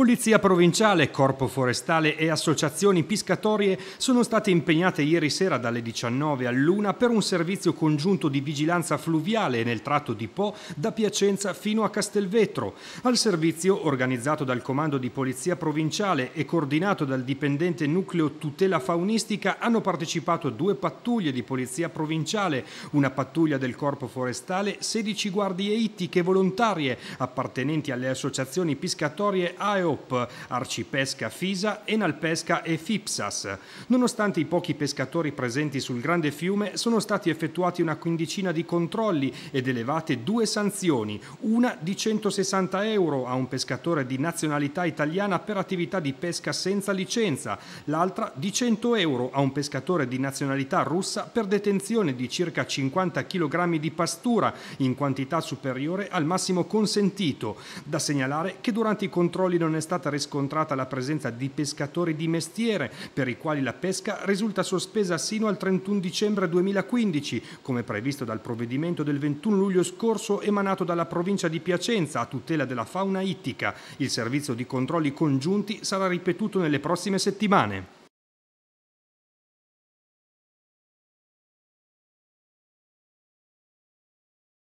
Polizia provinciale, corpo forestale e associazioni piscatorie sono state impegnate ieri sera dalle 19 all'una per un servizio congiunto di vigilanza fluviale nel tratto di Po da Piacenza fino a Castelvetro. Al servizio, organizzato dal Comando di Polizia provinciale e coordinato dal dipendente nucleo tutela faunistica, hanno partecipato due pattuglie di Polizia provinciale, una pattuglia del corpo forestale, 16 guardie ittiche volontarie appartenenti alle associazioni piscatorie AEO Galop, Arcipesca Fisa, Enalpesca e Fipsas. Nonostante i pochi pescatori presenti sul grande fiume, sono stati effettuati una quindicina di controlli ed elevate due sanzioni, una di 160 euro a un pescatore di nazionalità italiana per attività di pesca senza licenza, l'altra di 100 euro a un pescatore di nazionalità russa per detenzione di circa 50 kg di pastura in quantità superiore al massimo consentito. Da segnalare che durante i controlli non non è stata riscontrata la presenza di pescatori di mestiere per i quali la pesca risulta sospesa sino al 31 dicembre 2015, come previsto dal provvedimento del 21 luglio scorso emanato dalla provincia di Piacenza a tutela della fauna ittica. Il servizio di controlli congiunti sarà ripetuto nelle prossime settimane.